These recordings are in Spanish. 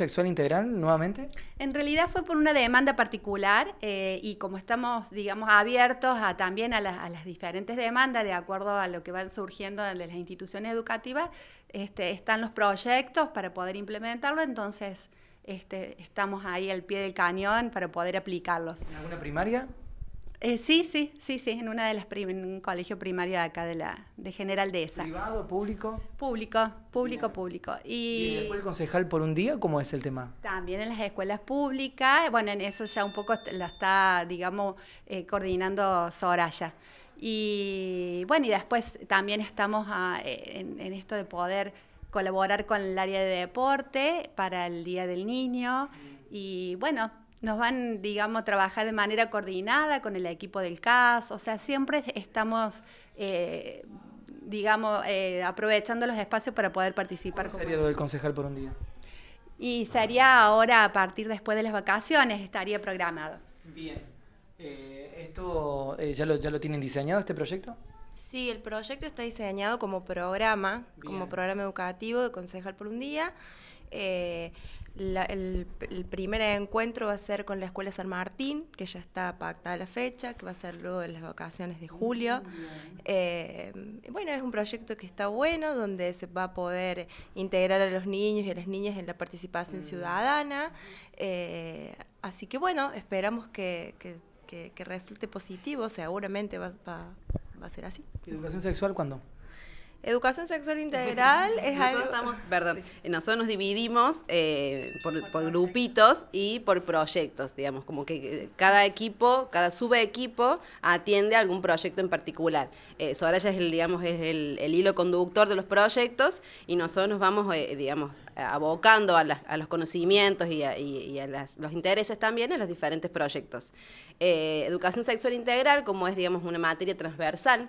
sexual integral nuevamente? En realidad fue por una demanda particular eh, y como estamos, digamos, abiertos a, también a, las diferentes demandas de acuerdo a lo que van surgiendo de las instituciones educativas, este, están los proyectos para poder implementarlo, entonces este, estamos ahí al pie del cañón para poder aplicarlos. ¿En alguna primaria? Eh, sí, sí, sí, sí, en una de las un colegio primario de acá de la de General de esa. Privado, público. Público, público, público. Y, después el concejal por un día, ¿cómo es el tema? También en las escuelas públicas, bueno, en eso ya un poco lo está, digamos, eh, coordinando Soraya. Y bueno, y después también estamos eh, en, en esto de poder colaborar con el área de deporte para el Día del Niño. Mm. Y bueno, nos van, digamos, a trabajar de manera coordinada con el equipo del CAS, o sea, siempre estamos, eh, digamos, eh, aprovechando los espacios para poder participar. ¿Cómo sería lo del concejal por un día? Y sería ahora, a partir después de las vacaciones, estaría programado. Bien. Eh, ¿Esto ya, lo, ya lo tienen diseñado este proyecto? Sí, el proyecto está diseñado como programa, como programa educativo de concejal por un día el, primer encuentro va a ser con la Escuela San Martín, que ya está pactada la fecha, que va a ser luego de las vacaciones de julio. Eh, bueno, es un proyecto que está bueno, donde se va a poder integrar a los niños y a las niñas en la participación mm. ciudadana. Eh, así que bueno, esperamos que, resulte positivo, seguramente va, a ser así. ¿Educación sexual cuándo? Educación sexual integral es nosotros algo... Estamos, ah, perdón, eh, nosotros nos dividimos eh, por, grupitos y por proyectos, digamos, como que eh, cada equipo, cada subequipo atiende a algún proyecto en particular. Eh, Soraya es el, digamos, es el, hilo conductor de los proyectos y nosotros nos vamos, digamos, abocando a, los conocimientos y a, los intereses también en los diferentes proyectos. educación sexual integral, como es, digamos, una materia transversal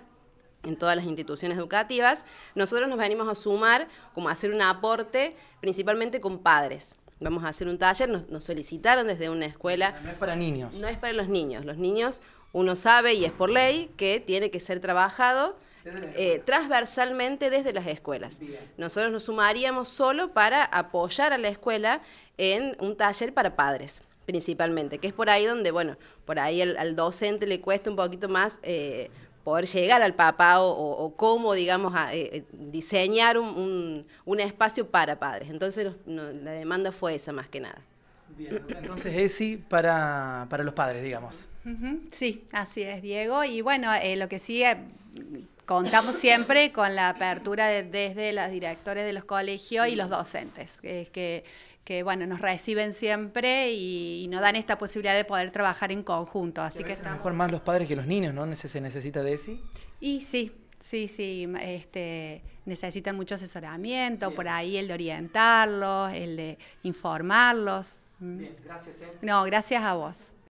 en todas las instituciones educativas, nosotros nos venimos a sumar, como a hacer un aporte, principalmente con padres. Vamos a hacer un taller, nos, solicitaron desde una escuela. no es para niños. No es para los niños. Los niños, uno sabe y es por ley que tiene que ser trabajado eh, transversalmente desde las escuelas. Nosotros nos sumaríamos solo para apoyar a la escuela en un taller para padres principalmente, que es por ahí donde, bueno, por ahí al docente le cuesta un poquito más eh, poder llegar al papá, o, cómo, digamos, a, eh, diseñar un, espacio para padres. Entonces la demanda fue esa más que nada. Bien, entonces ESI para, para los padres, digamos. Sí, así es, Diego. Y bueno, eh, lo que sí eh, contamos siempre con la apertura desde las directores de los colegios y los docentes, es que que bueno, nos reciben siempre y, nos dan esta posibilidad de poder trabajar en conjunto. Así que está mejor más los padres que los niños, ¿no? ¿Se necesita de sí? Y sí, sí, sí. Este, necesitan mucho asesoramiento, por ahí el de orientarlos, el de informarlos. Mm. Bien, gracias. ¿eh? No, gracias a vos.